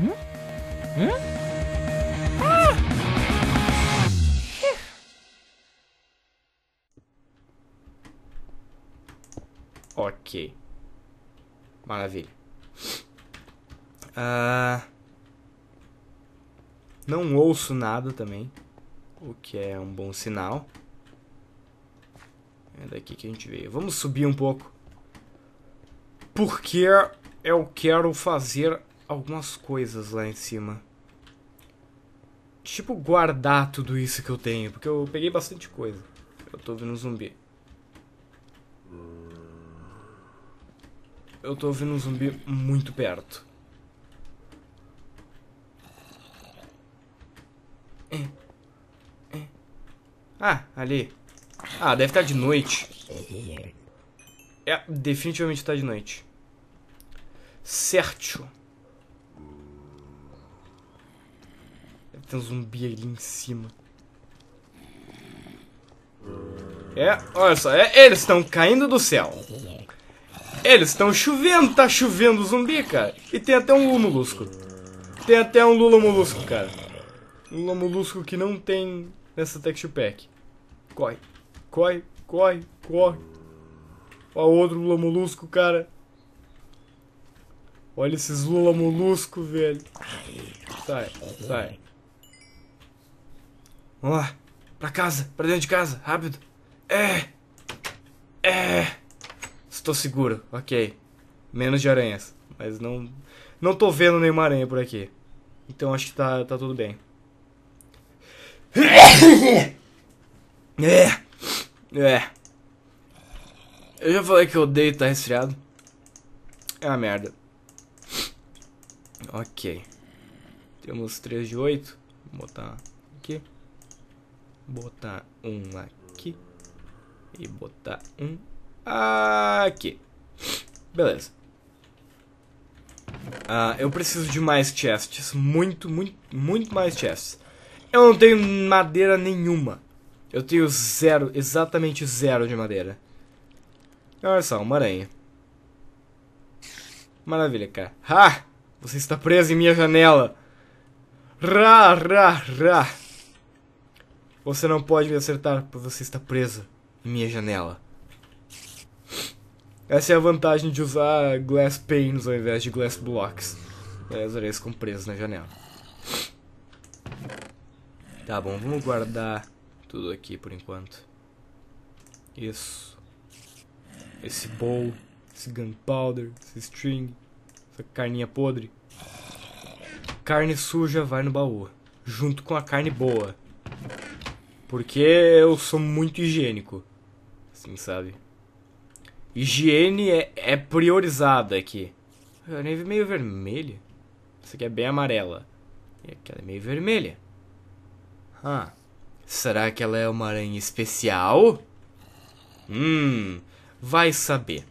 Hum? Hum? Ah! Ok. Maravilha. Ah, não ouço nada também, o que é um bom sinal. É daqui que a gente veio. Vamos subir um pouco. Porque eu quero fazer algumas coisas lá em cima. Tipo, guardar tudo isso que eu tenho, porque eu peguei bastante coisa. Eu tô ouvindo um zumbi. Eu tô ouvindo um zumbi muito perto. É. É. Ah, ali. Ah, deve estar tá de noite. É, definitivamente está de noite. Certo. Tem um ali em cima. É, olha só, é, eles estão caindo do céu. Eles estão chovendo, tá chovendo zumbi, cara. E tem até um Lula Molusco. Tem até um Lula Molusco, cara. Lula Molusco que não tem nessa texture pack. Corre, corre, corre, corre. Olha outro Lula Molusco, cara. Olha esses Lula Molusco, velho. Sai, sai. Vamos lá. Pra casa, pra dentro de casa, rápido. É! É! Estou seguro, ok. Menos de aranhas. Mas não. Não tô vendo nenhuma aranha por aqui. Então acho que tá, tá tudo bem. É! É. Eu já falei que eu odeio estar resfriado. É uma merda. Ok. Temos 3 de 8. Vou botar aqui botar um aqui e botar um aqui. Beleza. Ah, eu preciso de mais chests, muito, muito, muito mais chests. Eu não tenho madeira nenhuma. Eu tenho zero, exatamente zero de madeira. Olha só, uma aranha. Maravilha, cara. Ha! Você está preso em minha janela. Ra, ra, ra. Você não pode me acertar, pois você está presa em minha janela. Essa é a vantagem de usar glass panes ao invés de glass blocks. É, as areias ficam presas na janela. Tá bom, vamos guardar tudo aqui por enquanto. Isso. Esse bowl, esse gunpowder, esse string, essa carninha podre. Carne suja vai no baú, junto com a carne boa. Porque eu sou muito higiênico. Assim, sabe? Higiene é, é priorizada aqui. A neve meio vermelha. Essa aqui é bem amarela. E aquela é meio vermelha. Ah, será que ela é uma aranha especial? Hum, vai saber.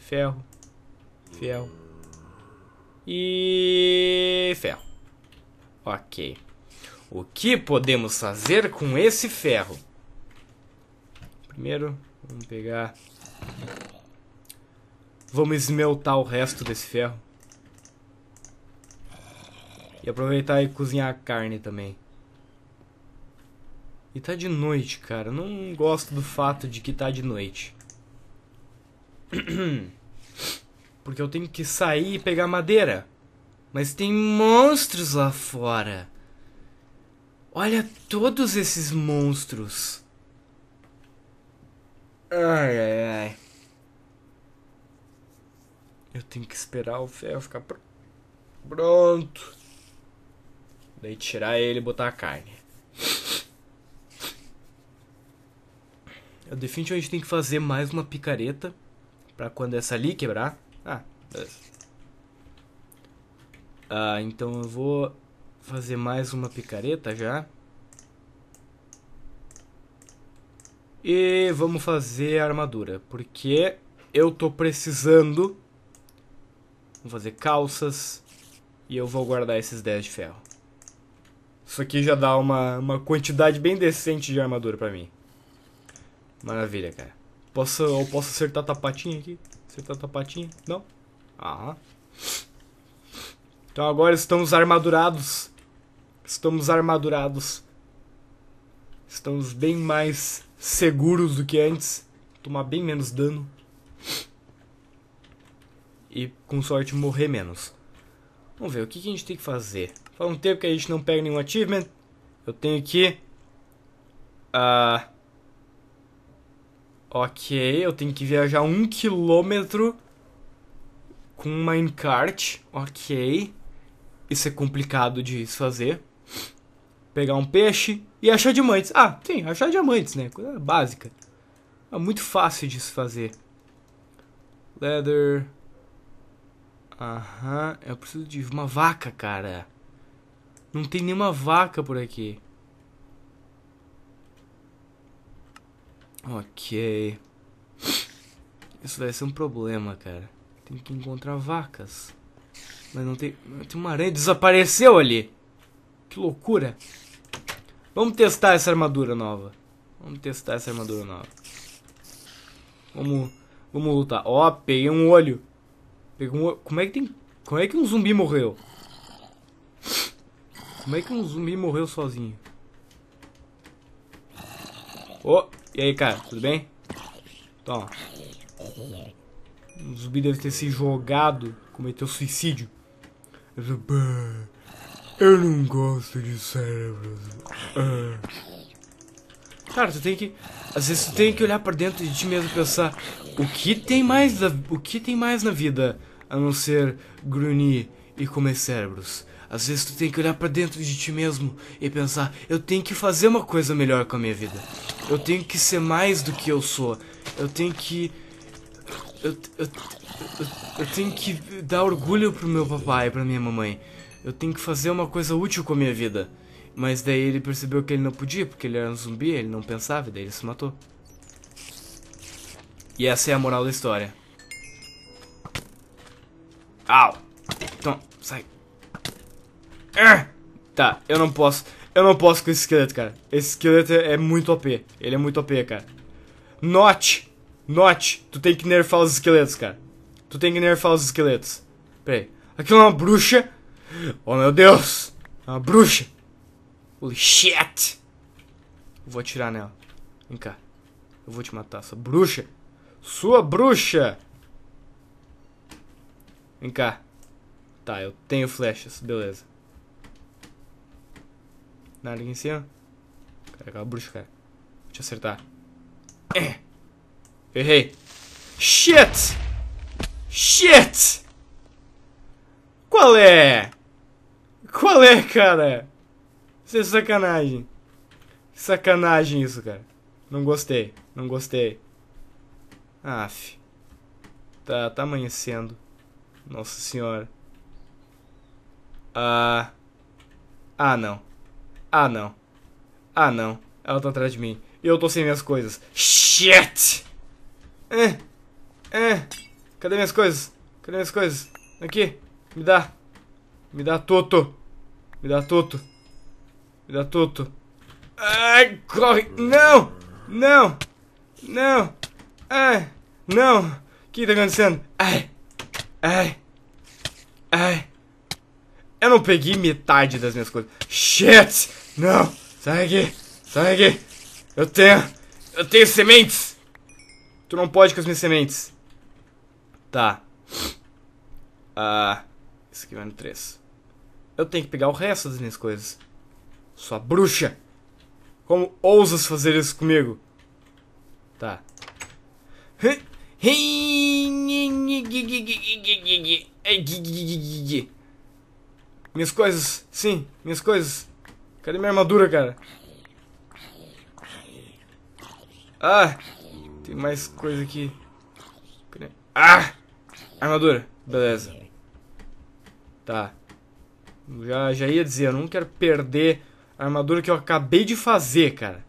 Ferro. Ferro. E ferro. Ok. O que podemos fazer com esse ferro? Primeiro, vamos pegar... Vamos esmeltar o resto desse ferro. E aproveitar e cozinhar a carne também. E tá de noite, cara. Não gosto do fato de que tá de noite. Porque eu tenho que sair e pegar madeira. Mas tem monstros lá fora. Olha todos esses monstros. Ai, ai, ai. Eu tenho que esperar o ferro ficar pr pronto. Daí tirar ele e botar a carne. Eu definitivamente tenho que fazer mais uma picareta para quando essa ali quebrar. Ah, beleza. Ah, então eu vou fazer mais uma picareta já. E vamos fazer a armadura, porque eu tô precisando. Vou fazer calças e eu vou guardar esses 10 de ferro. Isso aqui já dá uma, uma quantidade bem decente de armadura pra mim. Maravilha, cara. Posso, eu posso acertar tapatinha aqui? Acertar a tapatinha? Não? Aham. Então agora estamos armadurados Estamos armadurados. Estamos bem mais seguros do que antes. Tomar bem menos dano. E com sorte morrer menos. Vamos ver o que, a gente tem que fazer. Faz um tempo que a gente não pega nenhum achievement. Eu tenho que. Uh, ok, eu tenho que viajar um quilômetro com um minecart. Ok. Isso é complicado de fazer. Pegar um peixe e achar diamantes. Ah, sim, achar diamantes, né? Coisa básica. É muito fácil de se fazer. Leather. Aham, eu preciso de uma vaca, cara. Não tem nenhuma vaca por aqui. Ok. Isso vai ser um problema, cara. Tem que encontrar vacas. Mas não tem. Tem uma aranha. Desapareceu ali! Que loucura. Vamos testar essa armadura nova. Vamos testar essa armadura nova. Vamos, vamos lutar. Ó, oh, peguei um olho. Peguei um olho. Como é que tem... Como é que um zumbi morreu? Como é que um zumbi morreu sozinho? Oh, e aí, cara, tudo bem? Toma. Então, um zumbi deve ter se jogado, cometeu suicídio. Eu não gosto de cérebros. Ah. Cara, tu tem que. Às vezes tu tem que olhar para dentro de ti mesmo e pensar o que tem mais da, o que tem mais na vida a não ser grunir e comer cérebros. Às vezes tu tem que olhar para dentro de ti mesmo e pensar, eu tenho que fazer uma coisa melhor com a minha vida. Eu tenho que ser mais do que eu sou. Eu tenho que eu, eu, eu, eu tenho que dar orgulho pro meu papai e pra minha mamãe eu tenho que fazer uma coisa útil com a minha vida. Mas daí ele percebeu que ele não podia, porque ele era um zumbi, ele não pensava, e daí ele se matou. E essa é a moral da história. Au! Então, sai. Ah! Tá, eu não posso. Eu não posso com esse esqueleto, cara. Esse esqueleto é muito OP. Ele é muito OP, cara. Note! Note! Tu tem que nerfar os esqueletos, cara. Tu tem que nerfar os esqueletos. peraí Aquilo é uma bruxa Oh meu Deus! É uma bruxa! Holy shit! Vou atirar nela. Vem cá. Eu vou te matar, sua bruxa! Sua bruxa! Vem cá. Tá, eu tenho flechas, beleza. Nada aqui em cima. Cara, aquela bruxa, cara. Vou te acertar. É. Errei. Shit! Shit! Qual é? Qual é, cara? Isso é sacanagem. Sacanagem isso, cara. Não gostei, não gostei. Aff. Tá, tá amanhecendo. Nossa senhora. Ah. Ah, não. Ah, não. Ah, não. Ela tá atrás de mim. E eu tô sem minhas coisas. Shit! É. É. Cadê minhas coisas? Cadê minhas coisas? Aqui. Me dá. Me dá, Toto. Me dá tudo. Me dá tudo. Ai, corre. Não. Não. Não. Ai. Não. O que tá acontecendo? Ai. Ai. Ai. Eu não peguei metade das minhas coisas. Shit. Não. Sai aqui. Sai aqui. Eu tenho. Eu tenho sementes. Tu não pode com as minhas sementes. Tá. Ah. Isso aqui vai no 3. Eu tenho que pegar o resto das minhas coisas. Sua bruxa! Como ousas fazer isso comigo? Tá. Minhas coisas, sim, minhas coisas. Cadê minha armadura, cara? Ah, tem mais coisa aqui. Ah, armadura, beleza. Tá. Já, já ia dizer, eu não quero perder a armadura que eu acabei de fazer, cara.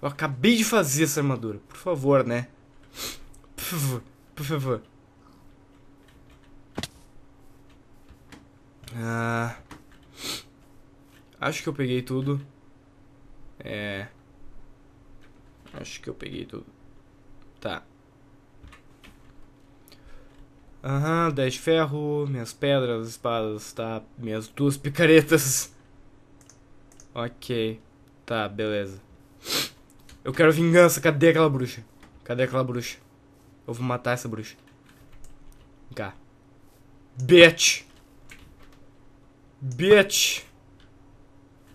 Eu acabei de fazer essa armadura. Por favor, né? Por favor. Por favor. Ah, acho que eu peguei tudo. É. Acho que eu peguei tudo. Tá. Aham, uhum, dez de ferro, minhas pedras, espadas, tá? Minhas duas picaretas. Ok. Tá, beleza. Eu quero vingança, cadê aquela bruxa? Cadê aquela bruxa? Eu vou matar essa bruxa. Vem cá. Bitch! Bitch!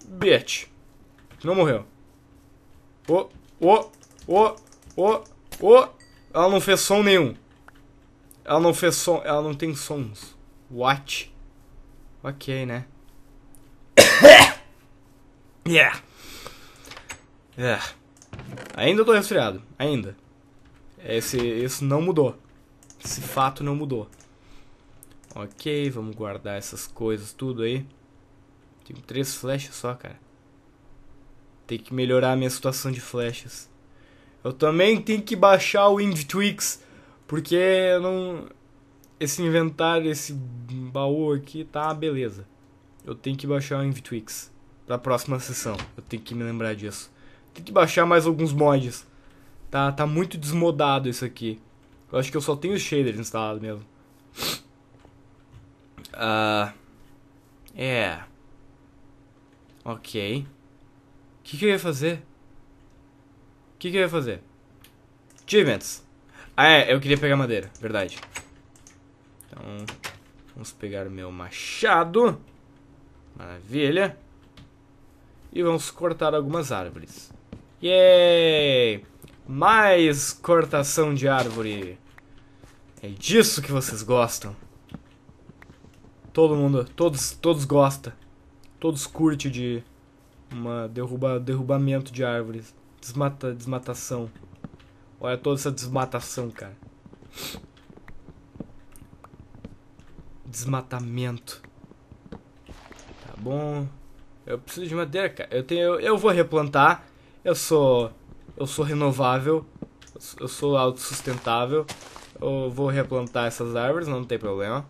Bitch! Não morreu. Oh, oh, oh, oh, oh! Ela não fez som nenhum. Ela não fez som, ela não tem sons. What? Ok, né? yeah. Yeah. Ainda tô resfriado, ainda. Esse, isso não mudou. Esse fato não mudou. Ok, vamos guardar essas coisas tudo aí. Tenho três flechas só, cara. Tem que melhorar a minha situação de flechas. Eu também tenho que baixar o Indie Twix porque não. Esse inventário, esse baú aqui, tá beleza. Eu tenho que baixar o Invitwix pra próxima sessão. Eu tenho que me lembrar disso. Tem que baixar mais alguns mods. Tá, tá muito desmodado isso aqui. Eu acho que eu só tenho o shader instalado mesmo. Ah. Uh, é. Ok. O que, que eu ia fazer? O que, que eu ia fazer? Achievements. Ah, é, eu queria pegar madeira, verdade. Então, vamos pegar meu machado. Maravilha. E vamos cortar algumas árvores. Yay! Mais cortação de árvore. É disso que vocês gostam. Todo mundo, todos, todos gosta. Todos curte de uma derruba, derrubamento de árvores, desmata, desmatação. Olha toda essa desmatação, cara. Desmatamento. Tá bom. Eu preciso de madeira, cara. Eu tenho. Eu vou replantar. Eu sou. Eu sou renovável. Eu sou autossustentável. Eu vou replantar essas árvores, não tem problema.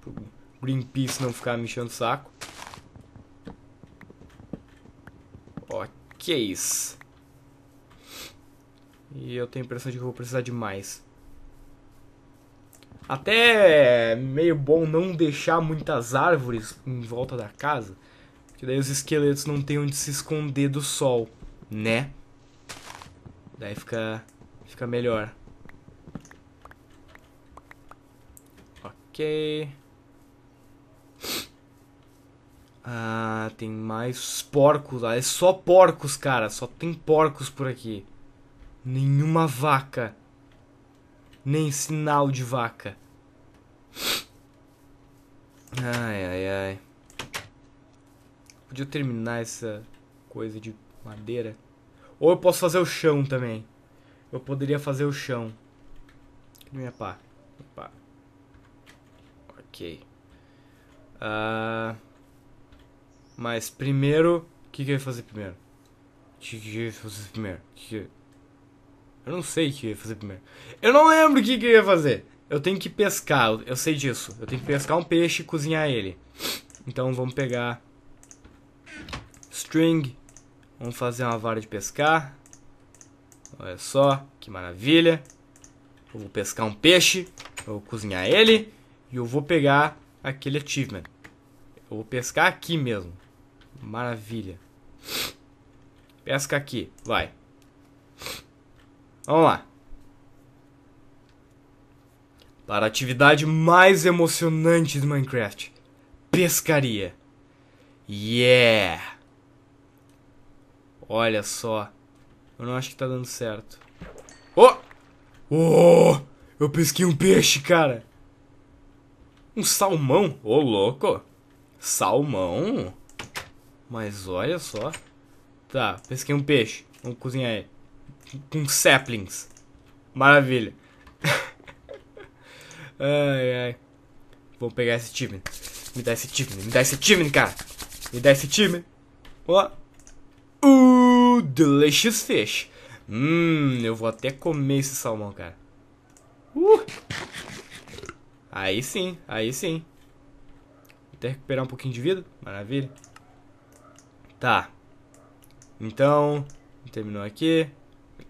Pro Greenpeace não ficar me enchendo o saco. Ok. E eu tenho a impressão de que eu vou precisar de mais. Até é meio bom não deixar muitas árvores em volta da casa. que daí os esqueletos não tem onde se esconder do sol, né? Daí fica, fica melhor. Ok. Ah, tem mais porcos lá. Ah, é só porcos, cara. Só tem porcos por aqui. Nenhuma vaca. Nem sinal de vaca. Ai, ai, ai. Podia terminar essa coisa de madeira. Ou eu posso fazer o chão também. Eu poderia fazer o chão. Minha pá. Opa. pá. Ok. Uh, mas primeiro... O que, que eu ia fazer primeiro? O que, que eu ia fazer primeiro? Que que... Eu não sei o que eu ia fazer primeiro. Eu não lembro o que, que eu ia fazer. Eu tenho que pescar, eu sei disso. Eu tenho que pescar um peixe e cozinhar ele. Então vamos pegar string. Vamos fazer uma vara de pescar. Olha só, que maravilha. Eu vou pescar um peixe, eu vou cozinhar ele e eu vou pegar aquele achievement. Eu vou pescar aqui mesmo. Maravilha. Pesca aqui, vai. Vamos lá. Para a atividade mais emocionante do Minecraft: pescaria. Yeah! Olha só. Eu não acho que tá dando certo. Oh! Oh! Eu pesquei um peixe, cara. Um salmão? Ô, oh, louco. Salmão? Mas olha só. Tá, pesquei um peixe. Vamos cozinhar ele com saplings. Maravilha. ai, ai. Vou pegar esse time. Me dá esse time, me dá esse time, cara. Me dá esse time. Ó. Uh, delicious fish. Hum, eu vou até comer esse salmão, cara. Uh. Aí sim, aí sim. Vou até recuperar um pouquinho de vida. Maravilha. Tá. Então, terminou aqui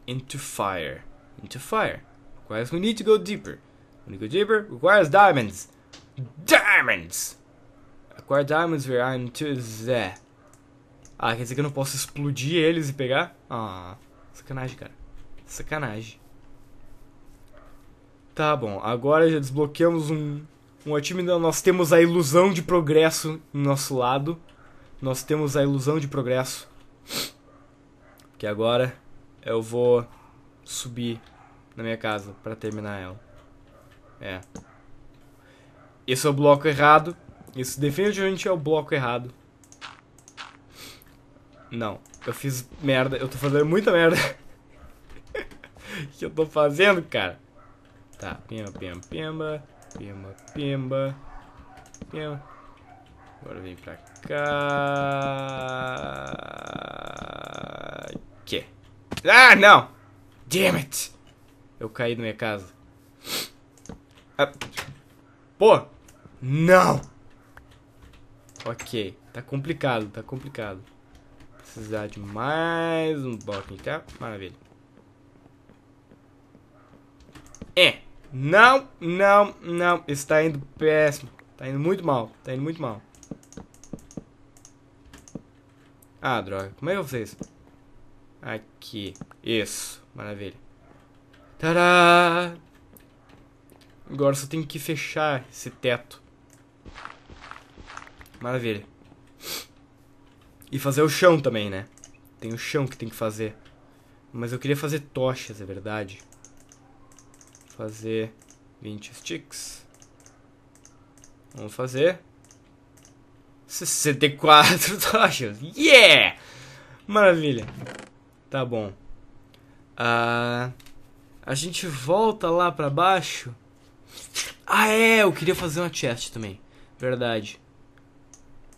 into fire. Into fire. Requires we need to go deeper. We need to go deeper. Requires diamonds. Diamonds! Acquire diamonds where I'm to the. Ah, quer dizer que eu não posso explodir eles e pegar? Ah, sacanagem, cara. Sacanagem. Tá bom, agora já desbloqueamos um, um time então Nós temos a ilusão de progresso no nosso lado. Nós temos a ilusão de progresso. Que agora eu vou subir na minha casa para terminar ela. É. Esse é o bloco errado. Isso definitivamente é o bloco errado. Não, eu fiz merda. Eu tô fazendo muita merda. O que eu tô fazendo, cara? Tá, pimba, pimba, pimba. Pimba, pimba. Pimba. Agora vem pra cá. Que? Ah, não! Damn it! Eu caí na minha casa. Ah. Pô! Não! Ok, tá complicado, tá complicado. Precisar de mais um bloco aqui, então. tá? Maravilha. É. Não, não, não. Está indo péssimo. Tá indo muito mal. Tá indo muito mal. Ah, droga. Como é que eu fiz isso? Aqui. Isso. Maravilha. Tadá! Agora só tem que fechar esse teto. Maravilha. E fazer o chão também, né? Tem o chão que tem que fazer. Mas eu queria fazer tochas, é verdade. Fazer 20 sticks. Vamos fazer. 64 tochas. Yeah! Maravilha. Tá bom. Ah, a gente volta lá pra baixo. Ah, é, eu queria fazer uma chest também. Verdade.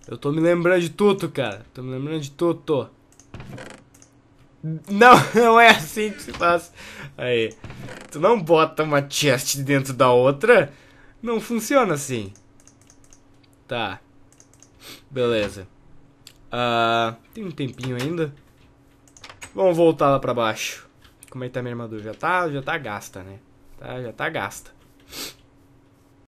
Eu tô me lembrando de tudo, cara. Tô me lembrando de tudo. Não, não é assim que se faz. Aí. Tu não bota uma chest dentro da outra. Não funciona assim. Tá. Beleza. Ah, tem um tempinho ainda. Vamos voltar lá pra baixo. Como é que tá minha armadura? Já tá, já tá gasta, né? Tá, já tá gasta.